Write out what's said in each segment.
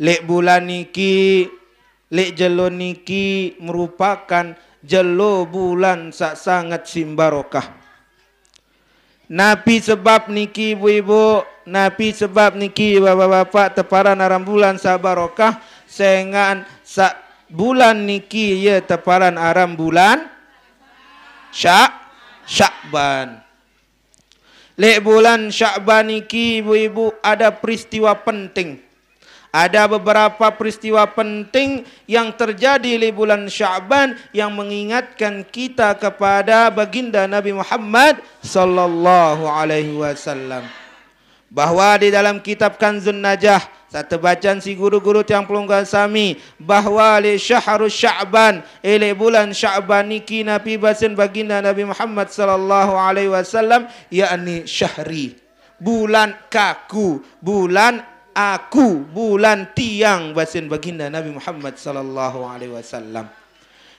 lek bulan niki lek jelo niki merupakan jelo bulan sak sangat simbarokah Napi sebab niki ibu ibu, napi sebab niki bapa bapa, teparan aram bulan sabarokah Sehingga sak bulan niki ya teparan aram bulan syak syakban. Lek bulan syakban niki ibu ibu ada peristiwa penting. Ada beberapa peristiwa penting yang terjadi di bulan Syaban yang mengingatkan kita kepada baginda Nabi Muhammad sallallahu alaihi wasallam. Bahwa di dalam kitab Kanzun Najah satu bacaan si guru-guru yang pelunggan sami bahwa li syahru sya'ban eh, ile bulan sya'ban niki nabi basin baginda nabi Muhammad sallallahu alaihi wasallam yakni syahri bulan kaku bulan aku bulan tiang basin baginda Nabi Muhammad sallallahu alaihi wasallam.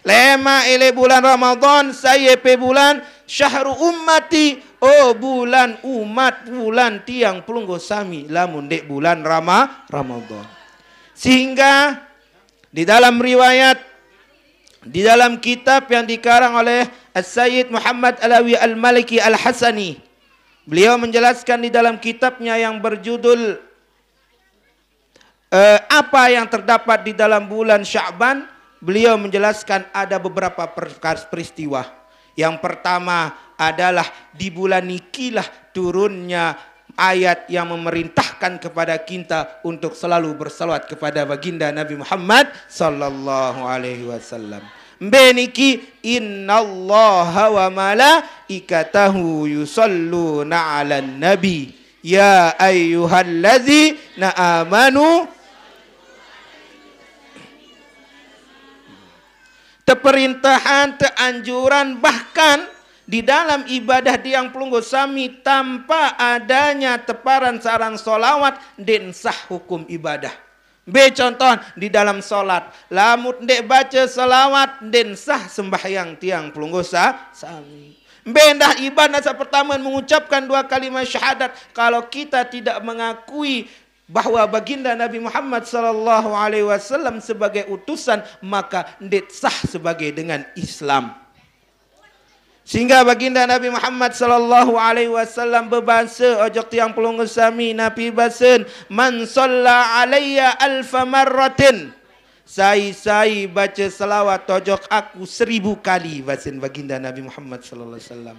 Lema ile bulan Ramadan saya pe bulan syahru ummati oh bulan umat bulan tiang pelunggu sami lamun dek bulan Rama Ramadan. Sehingga di dalam riwayat di dalam kitab yang dikarang oleh Sayyid Muhammad Alawi Al-Maliki Al-Hasani Beliau menjelaskan di dalam kitabnya yang berjudul uh, apa yang terdapat di dalam bulan Syaban beliau menjelaskan ada beberapa peristiwa yang pertama adalah di bulan Nikilah turunnya ayat yang memerintahkan kepada kita untuk selalu bersalawat kepada baginda Nabi Muhammad sallallahu alaihi wasallam. Beniki Allah wa mala malaikatahu yusallu 'alan nabi ya ayuhal na naamanu teperintahan, teanjuran, bahkan di dalam ibadah diang pelunggu sami tanpa adanya teparan sarang solawat din sah hukum ibadah. B contoh di dalam solat, lamut dek baca solawat din sah sembahyang tiang pelunggu sami. Bendah ibadah pertama mengucapkan dua kalimat syahadat. Kalau kita tidak mengakui bahawa baginda Nabi Muhammad sallallahu alaihi wasallam sebagai utusan maka ndit sah sebagai dengan Islam. Sehingga baginda Nabi Muhammad sallallahu alaihi wasallam berbahasa ojok tiang pulung sami Nabi basen man salla alayya alf marratin sai-sai baca selawat ojok aku seribu kali basen baginda Nabi Muhammad sallallahu alaihi wasallam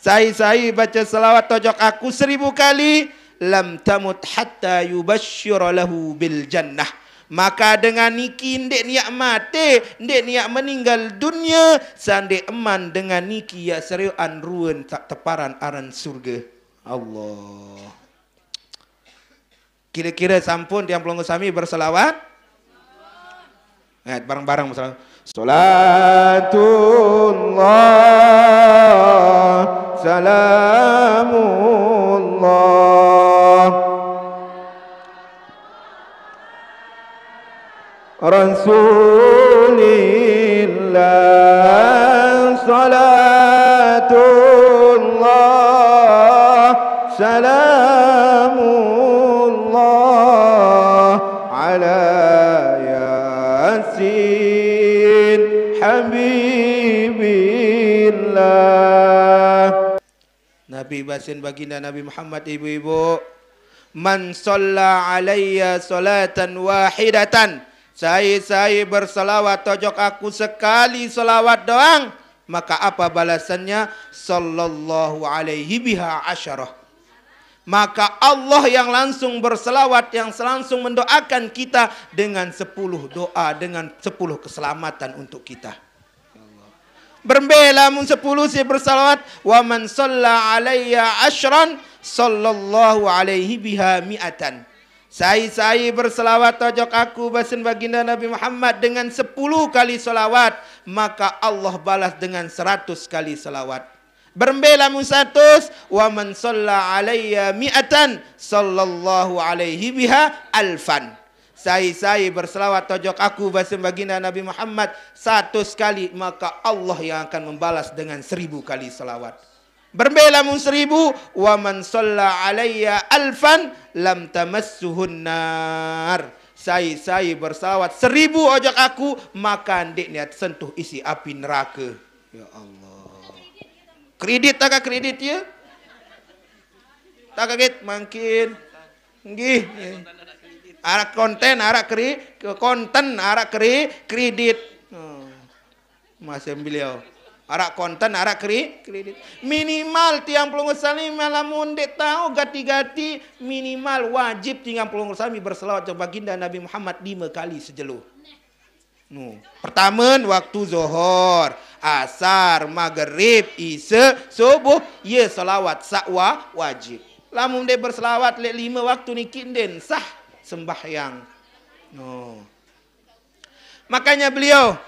sai-sai baca selawat ojok aku seribu kali lam tamut hatta yubashshira lahu bil jannah maka dengan niki ndek niat mati ndek niat meninggal dunia sande eman dengan niki ya serio an ruen tak teparan aran surga Allah kira-kira sampun tiang pelonggo sami berselawat Nah, bareng-bareng masalah. Salatullah, salamullah. رسول الله صلاة الله سلام الله على ياسين حبيب الله نبي باسين بقينا نبي محمد إبو إبو من صلى علي صلاة واحدة Saya-saya berselawat tojok aku sekali selawat doang. Maka apa balasannya? Sallallahu alaihi biha asyarah. Maka Allah yang langsung berselawat, yang langsung mendoakan kita dengan sepuluh doa, dengan sepuluh keselamatan untuk kita. Berbela sepuluh si bersalawat. Wa man salla alaiya ashran sallallahu alaihi biha mi'atan. Sai-sai berselawat tojok aku basin baginda Nabi Muhammad dengan sepuluh kali selawat. Maka Allah balas dengan seratus kali selawat. Berembelamu satu. Wa man salla alaiya mi'atan sallallahu alaihi biha alfan. Sai-sai berselawat tojok aku basin baginda Nabi Muhammad satu kali. Maka Allah yang akan membalas dengan seribu kali selawat. Berbelamun seribu wa man salla alayya alfan lam tamassuhun nar. Sai sai bersawat seribu ojak aku makan dik niat sentuh isi api neraka. Ya Allah. Kredit tak kredit ya? Tak kaget mungkin. Nggih. Arak konten arak kri konten arak kri kredit. Oh. Masih beliau arak konten arak kri, kredit minimal tiang puluh ngusali malamun dek tahu gati-gati minimal wajib tiang puluh ngusali berselawat ke baginda Nabi Muhammad lima kali sejeluh nu pertama waktu zuhur asar maghrib isya subuh ya selawat sakwa wajib lamun dek berselawat lek lima waktu ni kinden sah sembahyang nu Makanya beliau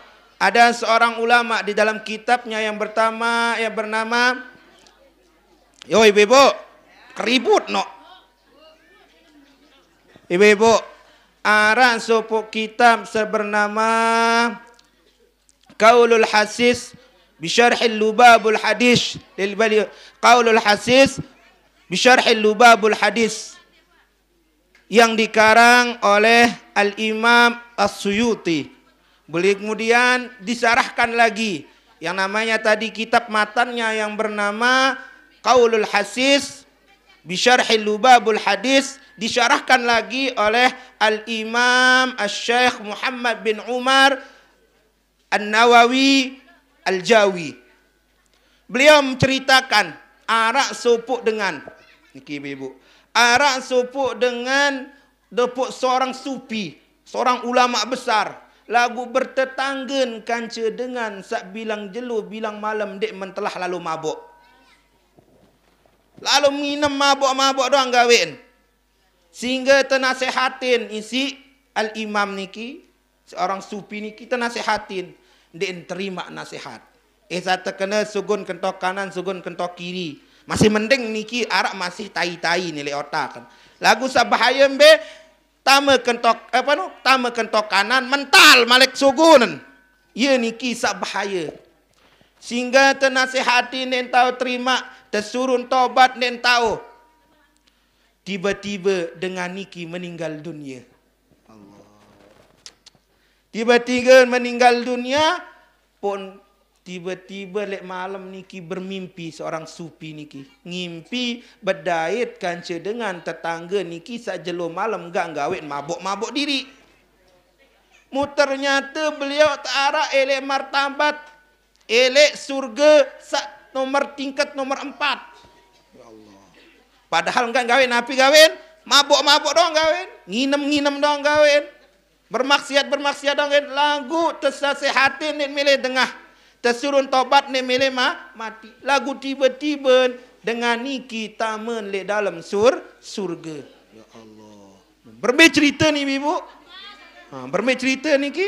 ada seorang ulama di dalam kitabnya yang pertama yang bernama Yo ibu-ibu, keribut no. Ibu-ibu, ada sebuah kitab sebernama kaulul Hasis bi syarhil lubabul hadis lil bali Qaulul Hasis bi syarhil lubabul hadis yang dikarang oleh Al Imam As-Suyuti Beliau kemudian disarahkan lagi yang namanya tadi kitab matannya yang bernama Qaulul Hasis Bisharhil Lubabul Hadis disyarahkan lagi oleh Al-Imam Al-Syeikh Muhammad bin Umar Al-Nawawi Al-Jawi. Beliau menceritakan arak supuk dengan Niki Ibu. Arak supuk dengan depuk seorang supi seorang ulama besar Lagu bertetanggen kanca dengan sak bilang jelu bilang malam dek mentelah lalu mabuk. Lalu minum mabuk-mabuk doang gawin. Sehingga tenasehatin isi al-imam niki, seorang supi ni kita tenasehatin dek terima nasihat. Eh saya terkena sugun kentok kanan, sugun kentok kiri. Masih mending niki arak masih tai-tai nilai otak. Kan. Lagu sabahaya be Tama kentok apa no? Tama kentok kanan mental malik sugunan. Ia ya, ni kisah bahaya. Sehingga tenasihati nen tahu terima tersurun tobat nen tahu. Tiba-tiba dengan niki meninggal dunia. Tiba-tiba meninggal dunia pun Tiba-tiba lek malam niki bermimpi seorang supi niki. Ngimpi berdait kanca dengan tetangga niki sajelo malam gak gawin mabuk-mabuk diri. Mu ternyata beliau tak arah elek martabat. Elek surga sak nomor tingkat nomor empat. Ya Allah. Padahal gak gawin napi gawin. Mabuk-mabuk dong gawin. Nginem-nginem dong gawin. Bermaksiat-bermaksiat dong gawin. Lagu tersasih hati ni milih dengah. Tersurun taubat ni milih ma, mati. Lagu tiba-tiba dengan ni kita menlek dalam sur, surga. Ya Allah. Bermi cerita ni ibu. Ha, bermi cerita ni ki.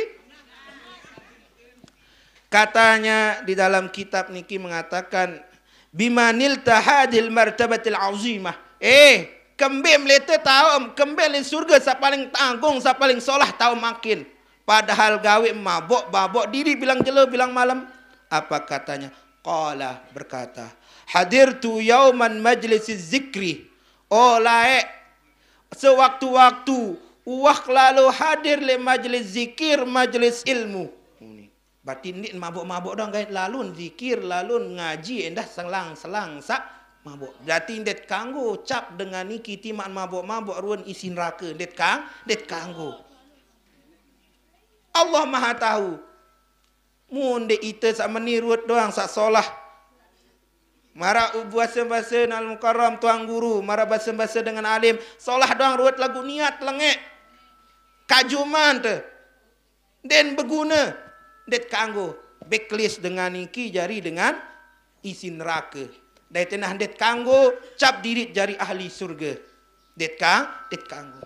Katanya di dalam kitab ni Ki mengatakan Bimanil tahadil martabatil auzimah. Eh, kembim leta tahu Kembim di surga sa paling tanggung Sa paling solah tahu makin Padahal gawe mabok, babok Diri bilang jelo, bilang malam apa katanya? Qala berkata, hadir tu yauman majlisiz zikri. Oh laik, sewaktu-waktu, wah lalu hadir le majlis zikir, majlis ilmu. Oh, Berarti ni mabuk-mabuk dong, lalu zikir, lalu ngaji, endah eh, selang-selang, sak mabuk. Berarti ni kanggu, cap dengan ni kiti mak mabuk-mabuk, ruan isi neraka, ni kang, ni kanggu. Allah maha tahu, Mun de ite sak meni doang sak solah. Mara buasa buasa nal mukarram tuang guru, mara bahasa bahasa dengan alim, solah doang ruat lagu niat lengek. Kajuman te Den berguna. Det kanggo backlist dengan niki jari dengan isi neraka. Dari tenah det kanggo cap diri jari ahli surga. Det ka, det kanggo.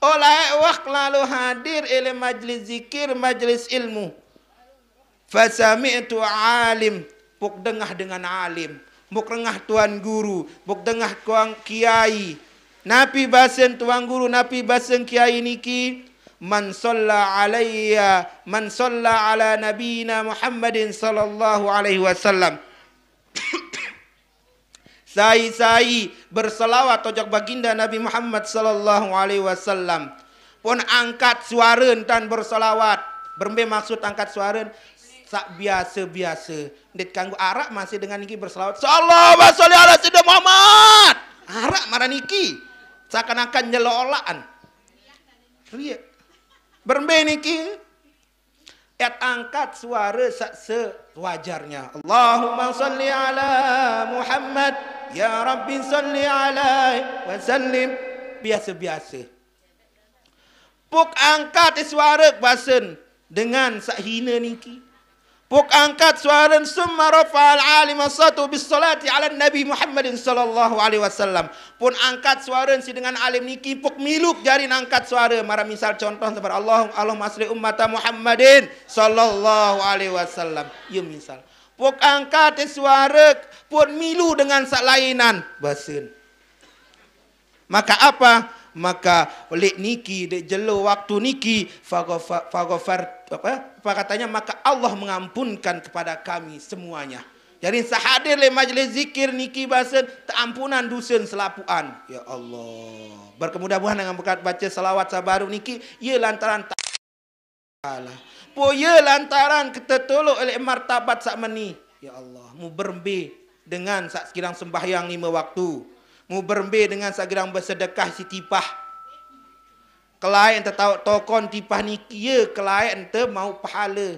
Oleh wak lalu hadir ilmu majlis zikir, majlis ilmu itu alim Buk dengah dengan alim Buk dengah tuan guru Buk dengah tuan kiai Napi basen tuan guru Napi basen kiai niki Man salla alaiya Man salla ala nabina Muhammadin sallallahu alaihi wasallam Sai-sai bersalawat tojak baginda Nabi Muhammad sallallahu alaihi wasallam pun angkat suara dan bersalawat bermaksud angkat suara sak biasa-biasa. Ndit kanggo arak masih dengan niki berselawat. Sallallahu alaihi wasallam ala Sayyidina Muhammad. Arak marah niki. Sakanakan nyelolaan. Riak. Berbe niki. Et angkat suara sak sewajarnya. Allahumma salli ala Muhammad. Ya Rabbi salli alai wa sallim. Biasa-biasa. Puk angkat suara kuasa dengan sak hina niki. Puk angkat suara summa rafa'al alim satu bis salati ala nabi Muhammadin sallallahu alaihi wasallam. Pun angkat suara si dengan alim niki puk miluk jari angkat suara. Mara misal contoh sebab Allahu Allah masri ummata Muhammadin sallallahu alaihi wasallam. Yu ya misal. Puk angkat suara pun milu dengan sak lainan basin. Maka apa? maka oleh niki de jelo waktu niki faghafar apa apa katanya maka Allah mengampunkan kepada kami semuanya jadi sahadir le majlis zikir niki basen teampunan dusun selapuan ya Allah berkemudahan dengan berkat baca selawat sabaru niki ya lantaran tak Allah po ia lantaran ketetolok oleh martabat sak meni ya Allah mu berembi dengan sak sekirang sembahyang lima waktu Mu Muberembir dengan sagerang bersedekah si tipah. Kelai yang tau tokon tipah ni kia kelai yang termau pahala.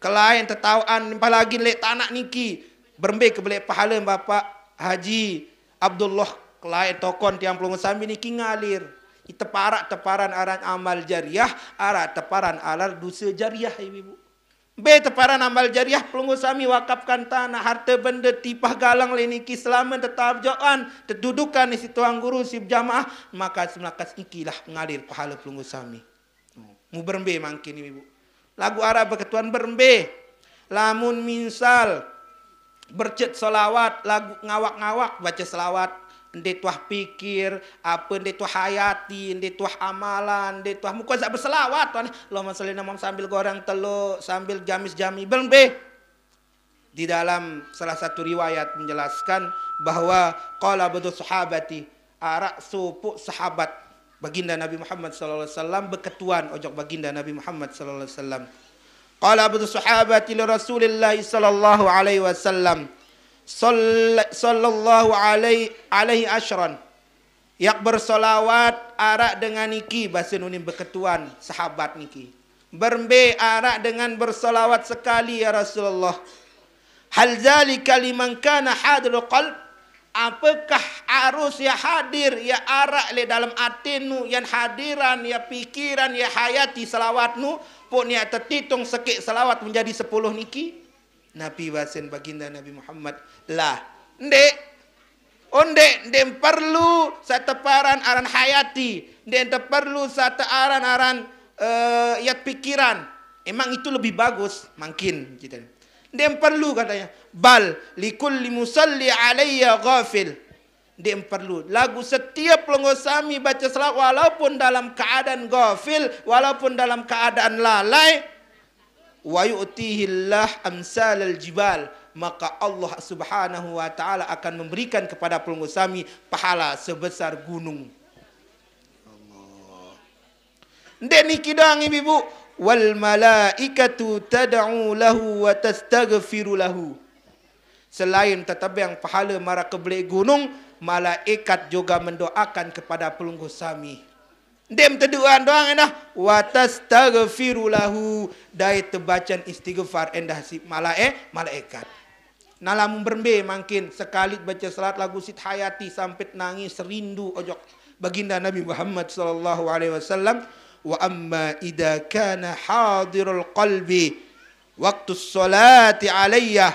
Kelai yang tertawaan lagi lek tanak niki. Berembir ke belik pahala Bapak Haji Abdullah kelai tokon tiang pulung sambil niki ngalir. Itu parak teparan aran amal jariah, arak teparan alar dosa jariah ibu. Ya, B teparan nambal jariah pelunggu sami wakapkan tanah harta benda tipah galang leniki kislamen tetap jauhan tedudukan di situ guru sib jamaah maka semakas ikilah mengalir pahala pelunggu sami. Oh, mu berembe mangkin ibu. Lagu Arab ketuan berembe. Lamun minsal bercet solawat lagu ngawak-ngawak baca solawat. Ndi tuah pikir apa ndi tuah hayati, ndi tuah amalan, ndi tuah muka zak berselawat tuan. Allahumma salli nama sambil goreng telur, sambil jamis-jami belbe. Di dalam salah satu riwayat menjelaskan bahawa qala betul sahabati arak pu sahabat baginda Nabi Muhammad sallallahu alaihi wasallam berketuan ojok baginda Nabi Muhammad sallallahu alaihi wasallam. Qala badu sahabati li Rasulillah sallallahu alaihi wasallam sallallahu alaihi alaihi asyran yak bersolawat arak dengan niki bahasa nunim berketuan sahabat niki berbe arak dengan bersolawat sekali ya Rasulullah hal zalika liman kana hadir qalb apakah arus ya hadir ya arak le dalam atinu yang hadiran ya pikiran ya hayati selawatmu pun ya tertitung sekik selawat menjadi sepuluh niki Nabi wasin baginda Nabi Muhammad lah ndek onde oh, nde perlu satu aran aran hayati nde nde perlu satu aran aran uh, yat pikiran emang itu lebih bagus mungkin gitu nde perlu katanya bal likul limusalli alayya ghafil nde perlu lagu setiap pelonggosami baca selawat walaupun dalam keadaan ghafil walaupun dalam keadaan lalai wa yu'tihi Allah amsalal jibal maka Allah Subhanahu wa taala akan memberikan kepada pelunggu sami pahala sebesar gunung. Allah. Ndek niki doang ibu, ibu. Wal malaikatu tad'u lahu wa tastaghfiru lahu. Selain tetap yang pahala mara keblek gunung, malaikat juga mendoakan kepada pelunggu sami. Dem terduan doang endah. Watas tagfirulahu dai terbacan istighfar endah si malaik malaikat. Nalamu berbe makin sekali baca salat lagu sit hayati sampai nangis rindu ojok baginda Nabi Muhammad sallallahu alaihi wasallam wa amma idza kana hadirul qalbi waktu salat alayya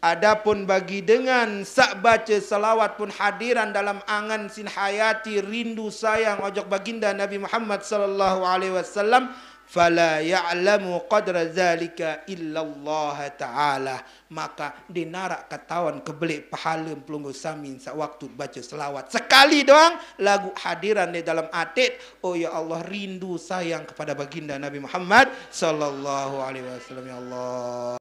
Adapun bagi dengan sak baca salawat pun hadiran dalam angan sin hayati rindu sayang ojok baginda Nabi Muhammad sallallahu alaihi wasallam fala ya'lamu qadra zalika illallah taala maka dinarak ketahuan kebelik pahala pelunggu samin sak waktu baca selawat sekali doang lagu hadiran di dalam atid oh ya Allah rindu sayang kepada baginda Nabi Muhammad sallallahu alaihi wasallam ya Allah